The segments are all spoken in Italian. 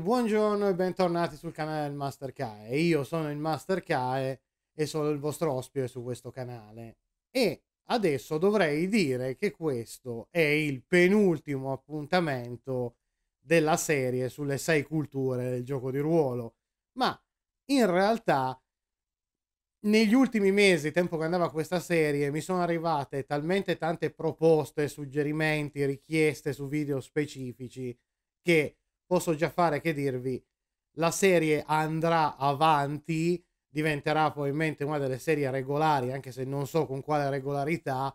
buongiorno e bentornati sul canale del Master Kae. Io sono il Master Kae e sono il vostro ospite su questo canale. E adesso dovrei dire che questo è il penultimo appuntamento della serie sulle sei culture del gioco di ruolo. Ma in realtà negli ultimi mesi, tempo che andava questa serie, mi sono arrivate talmente tante proposte, suggerimenti, richieste su video specifici che posso già fare che dirvi, la serie andrà avanti, diventerà probabilmente una delle serie regolari, anche se non so con quale regolarità,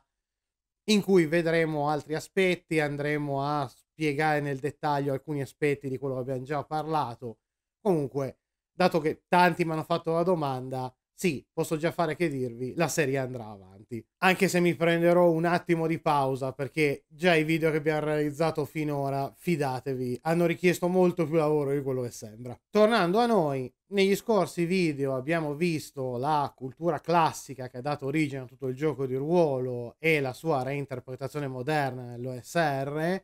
in cui vedremo altri aspetti, andremo a spiegare nel dettaglio alcuni aspetti di quello che abbiamo già parlato. Comunque, dato che tanti mi hanno fatto la domanda, sì, posso già fare che dirvi, la serie andrà avanti. Anche se mi prenderò un attimo di pausa, perché già i video che abbiamo realizzato finora, fidatevi, hanno richiesto molto più lavoro di quello che sembra. Tornando a noi, negli scorsi video abbiamo visto la cultura classica che ha dato origine a tutto il gioco di ruolo e la sua reinterpretazione moderna nell'OSR.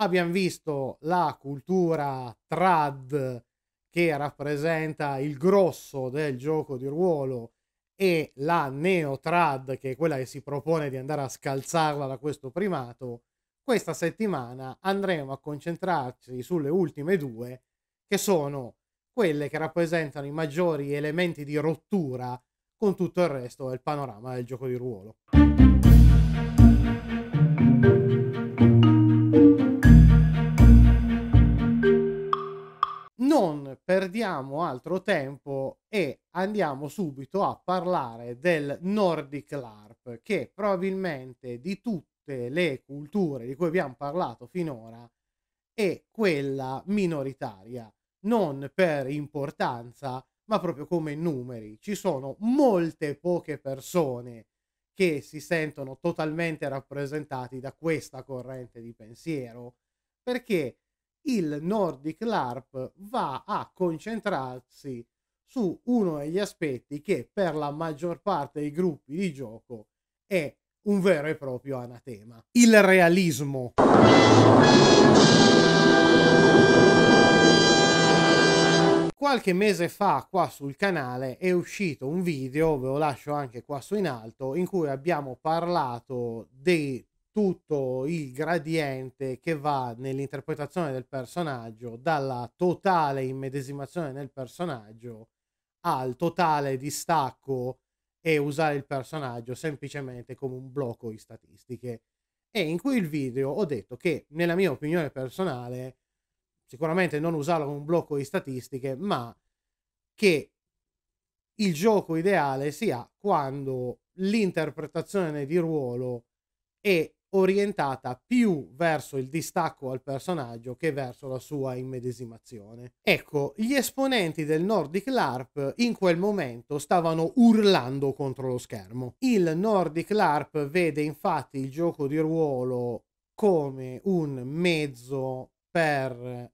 Abbiamo visto la cultura trad che rappresenta il grosso del gioco di ruolo e la Neotrad, che è quella che si propone di andare a scalzarla da questo primato, questa settimana andremo a concentrarci sulle ultime due, che sono quelle che rappresentano i maggiori elementi di rottura con tutto il resto del panorama del gioco di ruolo. non perdiamo altro tempo e andiamo subito a parlare del Nordic LARP, che probabilmente di tutte le culture di cui abbiamo parlato finora è quella minoritaria, non per importanza, ma proprio come numeri. Ci sono molte poche persone che si sentono totalmente rappresentati da questa corrente di pensiero, perché il Nordic LARP va a concentrarsi su uno degli aspetti che per la maggior parte dei gruppi di gioco è un vero e proprio anatema. Il realismo. Qualche mese fa qua sul canale è uscito un video, ve lo lascio anche qua su in alto, in cui abbiamo parlato dei tutto il gradiente che va nell'interpretazione del personaggio dalla totale immedesimazione nel personaggio al totale distacco e usare il personaggio semplicemente come un blocco di statistiche e in cui il video ho detto che nella mia opinione personale sicuramente non usarlo come un blocco di statistiche ma che il gioco ideale sia quando l'interpretazione di ruolo e orientata più verso il distacco al personaggio che verso la sua immedesimazione. Ecco, gli esponenti del Nordic LARP in quel momento stavano urlando contro lo schermo. Il Nordic LARP vede infatti il gioco di ruolo come un mezzo per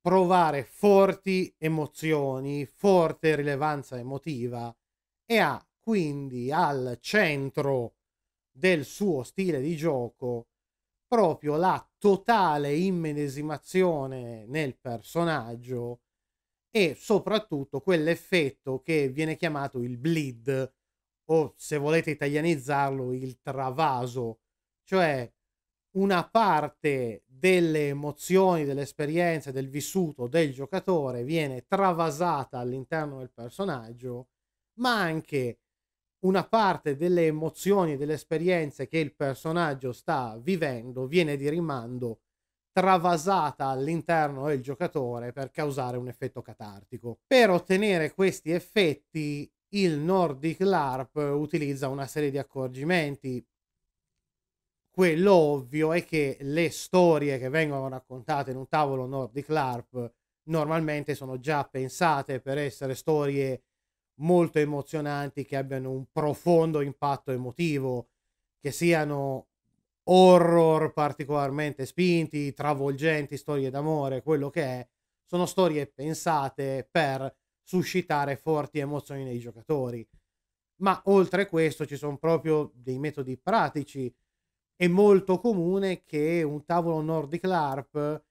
provare forti emozioni, forte rilevanza emotiva e ha quindi al centro del suo stile di gioco proprio la totale immedesimazione nel personaggio e soprattutto quell'effetto che viene chiamato il bleed o se volete italianizzarlo il travaso, cioè una parte delle emozioni, dell'esperienza, del vissuto del giocatore viene travasata all'interno del personaggio, ma anche una parte delle emozioni, delle esperienze che il personaggio sta vivendo viene di rimando travasata all'interno del giocatore per causare un effetto catartico. Per ottenere questi effetti il Nordic LARP utilizza una serie di accorgimenti. Quello ovvio è che le storie che vengono raccontate in un tavolo Nordic LARP normalmente sono già pensate per essere storie molto emozionanti che abbiano un profondo impatto emotivo, che siano horror particolarmente spinti, travolgenti, storie d'amore, quello che è, sono storie pensate per suscitare forti emozioni nei giocatori. Ma oltre a questo ci sono proprio dei metodi pratici. È molto comune che un tavolo Nordic LARP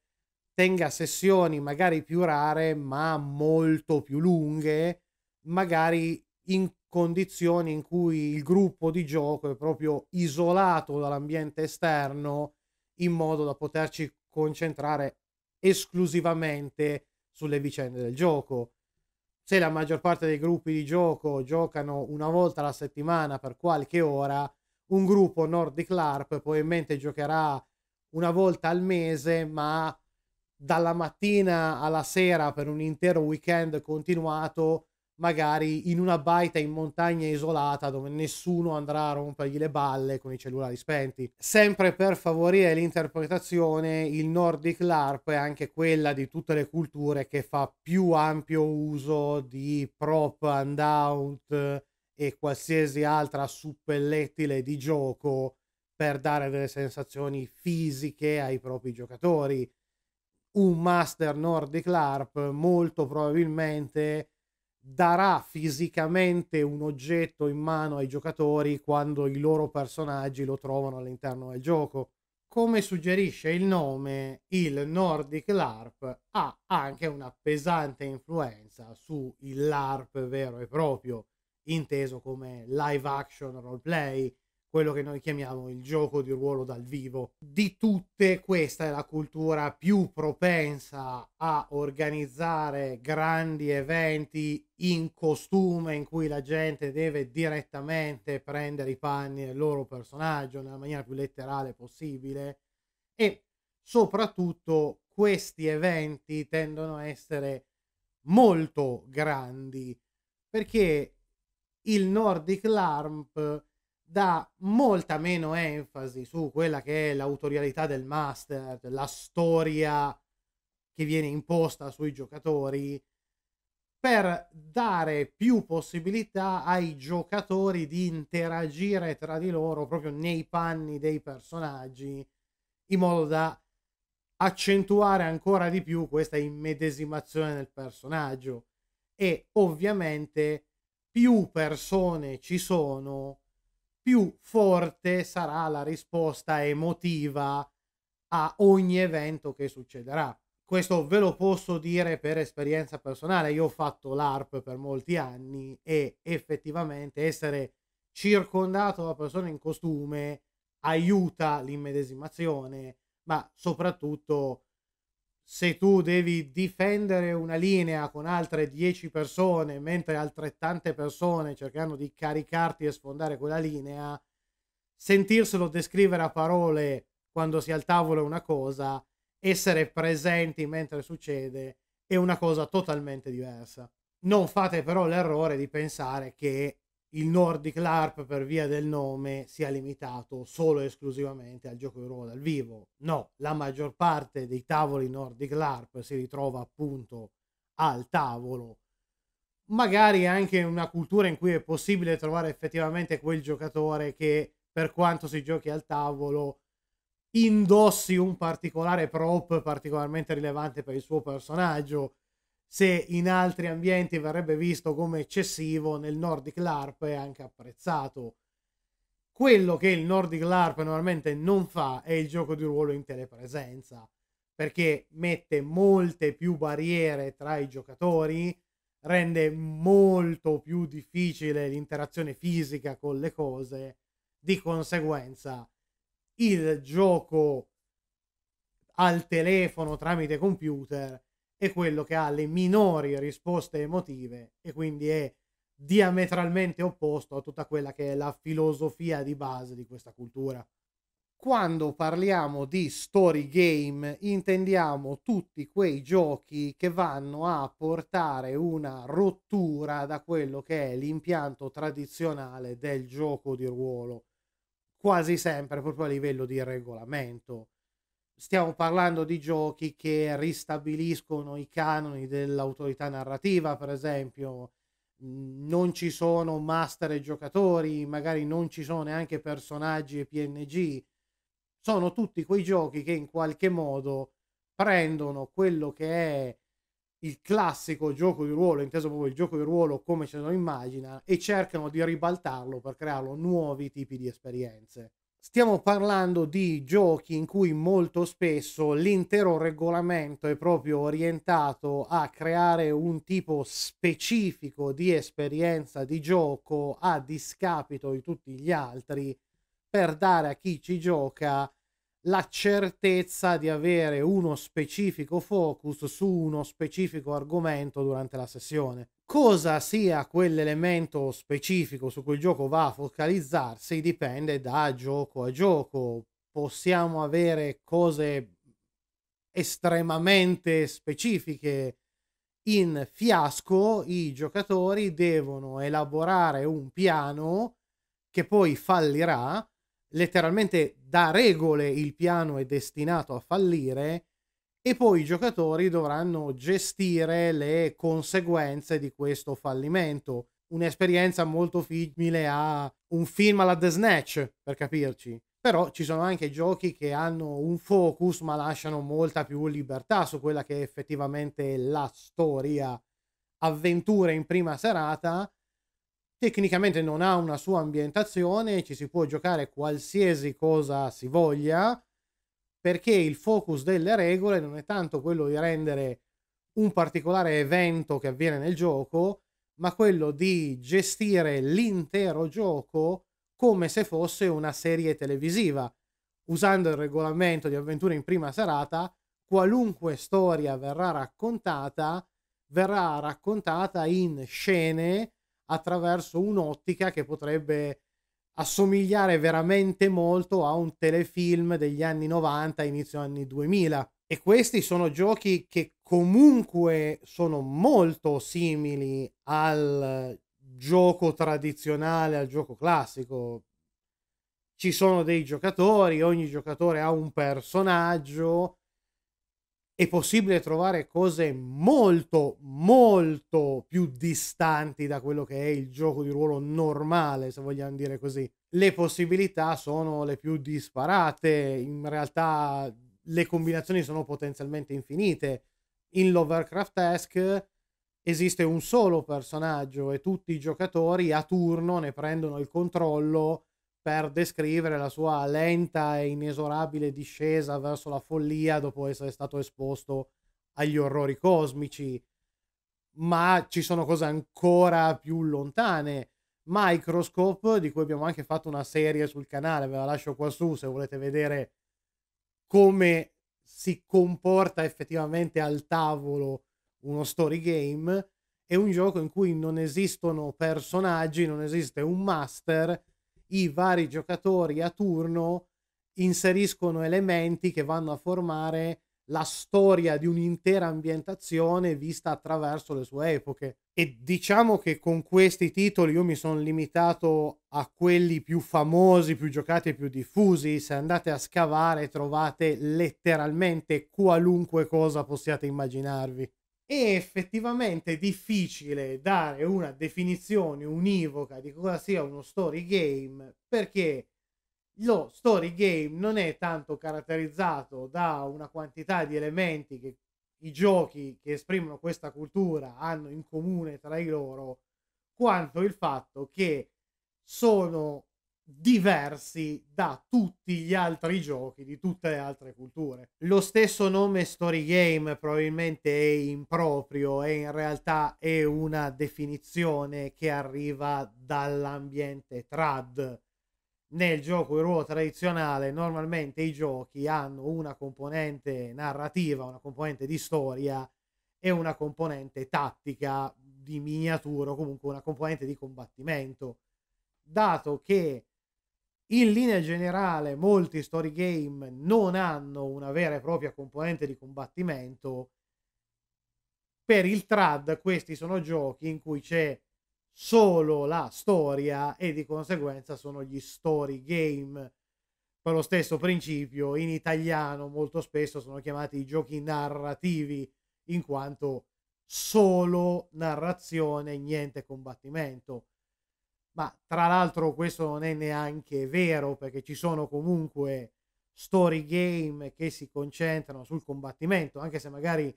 tenga sessioni magari più rare ma molto più lunghe magari in condizioni in cui il gruppo di gioco è proprio isolato dall'ambiente esterno in modo da poterci concentrare esclusivamente sulle vicende del gioco. Se la maggior parte dei gruppi di gioco giocano una volta alla settimana per qualche ora, un gruppo Nordic LARP probabilmente giocherà una volta al mese, ma dalla mattina alla sera per un intero weekend continuato magari in una baita in montagna isolata dove nessuno andrà a rompergli le balle con i cellulari spenti. Sempre per favorire l'interpretazione, il Nordic LARP è anche quella di tutte le culture che fa più ampio uso di prop, and out eh, e qualsiasi altra suppellettile di gioco per dare delle sensazioni fisiche ai propri giocatori. Un master Nordic LARP molto probabilmente darà fisicamente un oggetto in mano ai giocatori quando i loro personaggi lo trovano all'interno del gioco. Come suggerisce il nome, il Nordic LARP ha anche una pesante influenza sul LARP vero e proprio, inteso come live action roleplay, quello che noi chiamiamo il gioco di ruolo dal vivo. Di tutte questa è la cultura più propensa a organizzare grandi eventi in costume in cui la gente deve direttamente prendere i panni del loro personaggio nella maniera più letterale possibile e soprattutto questi eventi tendono a essere molto grandi perché il Nordic LARP dà molta meno enfasi su quella che è l'autorialità del master, la storia che viene imposta sui giocatori, per dare più possibilità ai giocatori di interagire tra di loro proprio nei panni dei personaggi, in modo da accentuare ancora di più questa immedesimazione del personaggio. E ovviamente più persone ci sono, più forte sarà la risposta emotiva a ogni evento che succederà. Questo ve lo posso dire per esperienza personale. Io ho fatto l'ARP per molti anni e effettivamente essere circondato da persone in costume aiuta l'immedesimazione, ma soprattutto se tu devi difendere una linea con altre 10 persone, mentre altrettante persone cercano di caricarti e sfondare quella linea, sentirselo descrivere a parole quando si è al tavolo è una cosa, essere presenti mentre succede è una cosa totalmente diversa. Non fate però l'errore di pensare che il Nordic LARP per via del nome sia limitato solo e esclusivamente al gioco di ruolo dal vivo. No, la maggior parte dei tavoli Nordic LARP si ritrova appunto al tavolo. Magari anche in una cultura in cui è possibile trovare effettivamente quel giocatore che per quanto si giochi al tavolo indossi un particolare prop particolarmente rilevante per il suo personaggio se in altri ambienti verrebbe visto come eccessivo, nel Nordic LARP è anche apprezzato. Quello che il Nordic LARP normalmente non fa è il gioco di ruolo in telepresenza, perché mette molte più barriere tra i giocatori, rende molto più difficile l'interazione fisica con le cose, di conseguenza il gioco al telefono tramite computer è quello che ha le minori risposte emotive e quindi è diametralmente opposto a tutta quella che è la filosofia di base di questa cultura. Quando parliamo di story game intendiamo tutti quei giochi che vanno a portare una rottura da quello che è l'impianto tradizionale del gioco di ruolo, quasi sempre proprio a livello di regolamento stiamo parlando di giochi che ristabiliscono i canoni dell'autorità narrativa, per esempio. Mm, non ci sono master e giocatori, magari non ci sono neanche personaggi e PNG. Sono tutti quei giochi che in qualche modo prendono quello che è il classico gioco di ruolo, inteso proprio il gioco di ruolo come ce lo immagina, e cercano di ribaltarlo per creare nuovi tipi di esperienze. Stiamo parlando di giochi in cui molto spesso l'intero regolamento è proprio orientato a creare un tipo specifico di esperienza di gioco a discapito di tutti gli altri per dare a chi ci gioca la certezza di avere uno specifico focus su uno specifico argomento durante la sessione cosa sia quell'elemento specifico su cui il gioco va a focalizzarsi dipende da gioco a gioco. Possiamo avere cose estremamente specifiche in fiasco, i giocatori devono elaborare un piano che poi fallirà. Letteralmente da regole il piano è destinato a fallire e poi i giocatori dovranno gestire le conseguenze di questo fallimento. Un'esperienza molto simile a un film alla The Snatch, per capirci. Però ci sono anche giochi che hanno un focus ma lasciano molta più libertà su quella che è effettivamente la storia. Avventure in prima serata tecnicamente non ha una sua ambientazione, ci si può giocare qualsiasi cosa si voglia, perché il focus delle regole non è tanto quello di rendere un particolare evento che avviene nel gioco, ma quello di gestire l'intero gioco come se fosse una serie televisiva, usando il regolamento di avventure in prima serata, qualunque storia verrà raccontata, verrà raccontata in scene attraverso un'ottica che potrebbe assomigliare veramente molto a un telefilm degli anni 90, inizio anni 2000. E questi sono giochi che comunque sono molto simili al gioco tradizionale, al gioco classico. Ci sono dei giocatori, ogni giocatore ha un personaggio è possibile trovare cose molto, molto più distanti da quello che è il gioco di ruolo normale, se vogliamo dire così. Le possibilità sono le più disparate, in realtà le combinazioni sono potenzialmente infinite. In Lovecraft-esque esiste un solo personaggio e tutti i giocatori a turno ne prendono il controllo per descrivere la sua lenta e inesorabile discesa verso la follia dopo essere stato esposto agli orrori cosmici. Ma ci sono cose ancora più lontane. Microscope, di cui abbiamo anche fatto una serie sul canale, ve la lascio qua su se volete vedere come si comporta effettivamente al tavolo uno story game. È un gioco in cui non esistono personaggi, non esiste un master, i vari giocatori a turno inseriscono elementi che vanno a formare la storia di un'intera ambientazione vista attraverso le sue epoche. E diciamo che con questi titoli io mi sono limitato a quelli più famosi, più giocati e più diffusi. Se andate a scavare trovate letteralmente qualunque cosa possiate immaginarvi. È effettivamente difficile dare una definizione univoca di cosa sia uno story game perché lo story game non è tanto caratterizzato da una quantità di elementi che i giochi che esprimono questa cultura hanno in comune tra i loro, quanto il fatto che sono diversi da tutti gli altri giochi di tutte le altre culture. Lo stesso nome Story Game probabilmente è improprio e in realtà è una definizione che arriva dall'ambiente trad. Nel gioco di ruolo tradizionale normalmente i giochi hanno una componente narrativa, una componente di storia e una componente tattica di miniatura o comunque una componente di combattimento. Dato che in linea generale, molti story game non hanno una vera e propria componente di combattimento. Per il trad, questi sono giochi in cui c'è solo la storia e di conseguenza sono gli story game. Per lo stesso principio, in italiano molto spesso sono chiamati giochi narrativi, in quanto solo narrazione, niente combattimento ma tra l'altro questo non è neanche vero perché ci sono comunque story game che si concentrano sul combattimento, anche se magari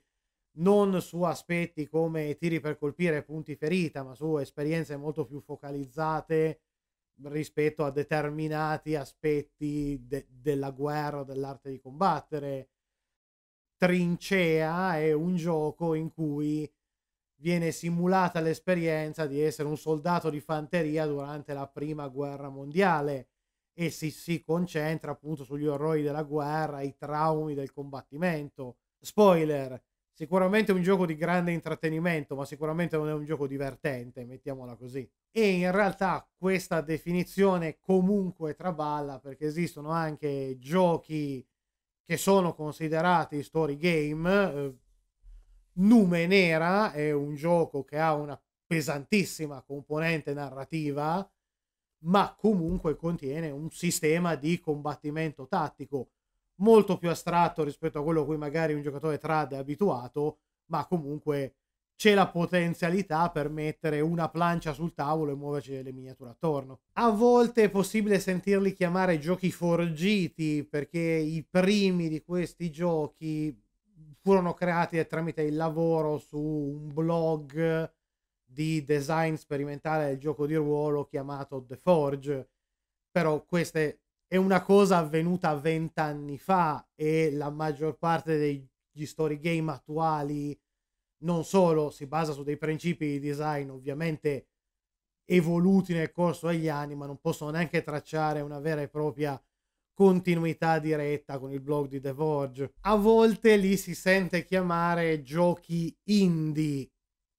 non su aspetti come tiri per colpire e punti ferita, ma su esperienze molto più focalizzate rispetto a determinati aspetti de- della guerra o dell'arte di combattere. Trincea è un gioco in cui viene simulata l'esperienza di essere un soldato di fanteria durante la prima guerra mondiale e si, si concentra appunto sugli orrori della guerra, i traumi del combattimento. Spoiler, sicuramente un gioco di grande intrattenimento, ma sicuramente non è un gioco divertente, mettiamola così. E in realtà questa definizione comunque traballa perché esistono anche giochi che sono considerati story game, eh, Nume Nera è un gioco che ha una pesantissima componente narrativa, ma comunque contiene un sistema di combattimento tattico molto più astratto rispetto a quello a cui magari un giocatore trad è abituato, ma comunque c'è la potenzialità per mettere una plancia sul tavolo e muoverci delle miniature attorno. A volte è possibile sentirli chiamare giochi forgiti perché i primi di questi giochi furono creati tramite il lavoro su un blog di design sperimentale del gioco di ruolo chiamato The Forge. Però questa è una cosa avvenuta vent'anni fa e la maggior parte degli story game attuali non solo si basa su dei principi di design ovviamente evoluti nel corso degli anni, ma non possono neanche tracciare una vera e propria continuità diretta con il blog di The Forge. A volte li si sente chiamare giochi indie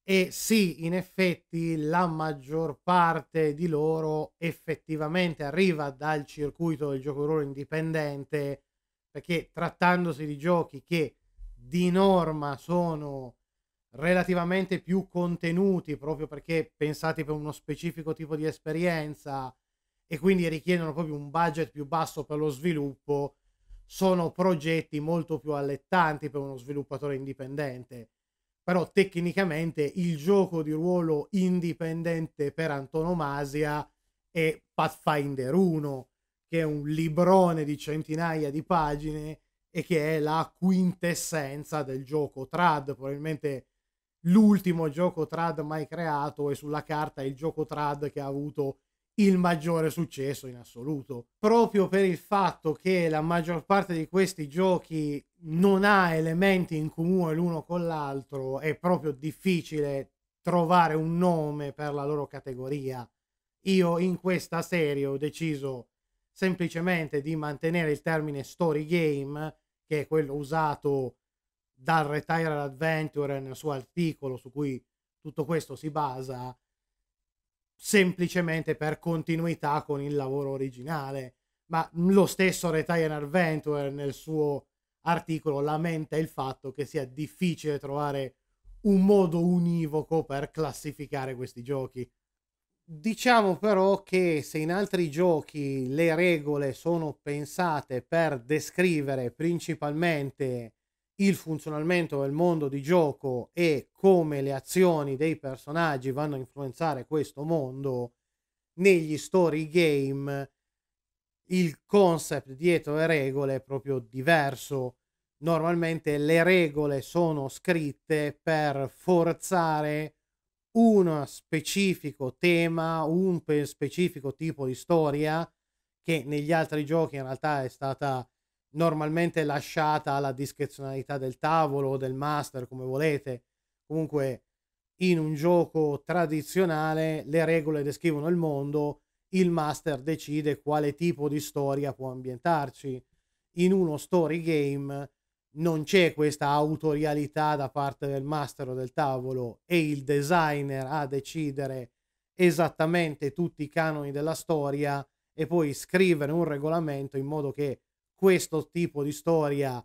e sì, in effetti la maggior parte di loro effettivamente arriva dal circuito del gioco di ruolo indipendente perché trattandosi di giochi che di norma sono relativamente più contenuti proprio perché pensati per uno specifico tipo di esperienza e quindi richiedono proprio un budget più basso per lo sviluppo, sono progetti molto più allettanti per uno sviluppatore indipendente. Però tecnicamente il gioco di ruolo indipendente per antonomasia è Pathfinder 1, che è un librone di centinaia di pagine e che è la quintessenza del gioco trad, probabilmente l'ultimo gioco trad mai creato e sulla carta è il gioco trad che ha avuto il maggiore successo in assoluto, proprio per il fatto che la maggior parte di questi giochi non ha elementi in comune l'uno con l'altro, è proprio difficile trovare un nome per la loro categoria. Io in questa serie ho deciso semplicemente di mantenere il termine story game, che è quello usato dal Retired Adventure nel suo articolo su cui tutto questo si basa, semplicemente per continuità con il lavoro originale. Ma lo stesso Retire Adventure nel suo articolo lamenta il fatto che sia difficile trovare un modo univoco per classificare questi giochi. Diciamo però che se in altri giochi le regole sono pensate per descrivere principalmente il funzionamento del mondo di gioco e come le azioni dei personaggi vanno a influenzare questo mondo negli story game il concept dietro le regole è proprio diverso normalmente le regole sono scritte per forzare un specifico tema un specifico tipo di storia che negli altri giochi in realtà è stata normalmente lasciata alla discrezionalità del tavolo o del master, come volete. Comunque, in un gioco tradizionale, le regole descrivono il mondo, il master decide quale tipo di storia può ambientarci. In uno story game non c'è questa autorialità da parte del master o del tavolo, è il designer a decidere esattamente tutti i canoni della storia e poi scrivere un regolamento in modo che questo tipo di storia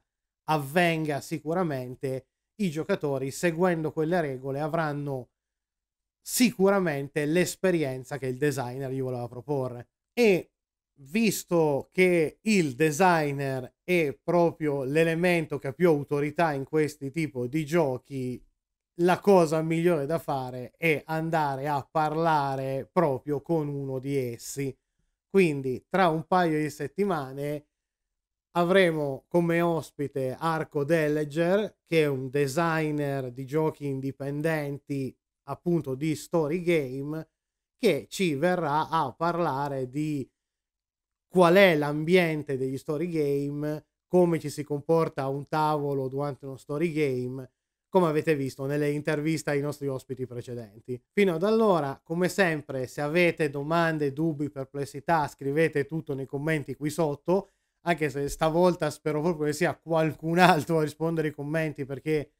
avvenga sicuramente, i giocatori seguendo quelle regole avranno sicuramente l'esperienza che il designer gli voleva proporre. E visto che il designer è proprio l'elemento che ha più autorità in questi tipi di giochi, la cosa migliore da fare è andare a parlare proprio con uno di essi. Quindi tra un paio di settimane avremo come ospite Arco Deleger, che è un designer di giochi indipendenti, appunto di story game, che ci verrà a parlare di qual è l'ambiente degli story game, come ci si comporta a un tavolo durante uno story game, come avete visto nelle interviste ai nostri ospiti precedenti. Fino ad allora, come sempre, se avete domande, dubbi, perplessità, scrivete tutto nei commenti qui sotto anche se stavolta spero proprio che sia qualcun altro a rispondere ai commenti perché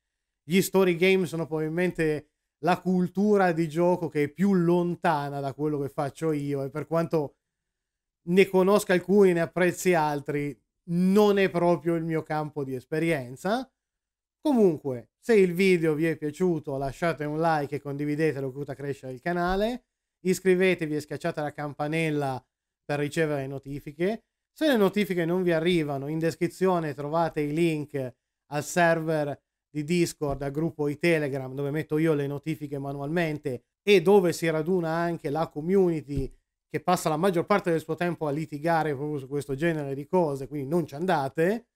gli story game sono probabilmente la cultura di gioco che è più lontana da quello che faccio io e per quanto ne conosca alcuni, ne apprezzi altri, non è proprio il mio campo di esperienza. Comunque, se il video vi è piaciuto, lasciate un like e condividetelo che aiuta crescere il canale. Iscrivetevi e schiacciate la campanella per ricevere notifiche. Se le notifiche non vi arrivano, in descrizione trovate i link al server di Discord, al gruppo di Telegram, dove metto io le notifiche manualmente e dove si raduna anche la community che passa la maggior parte del suo tempo a litigare proprio su questo genere di cose, quindi non ci andate.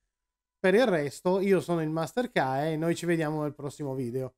Per il resto, io sono il Master K e noi ci vediamo nel prossimo video.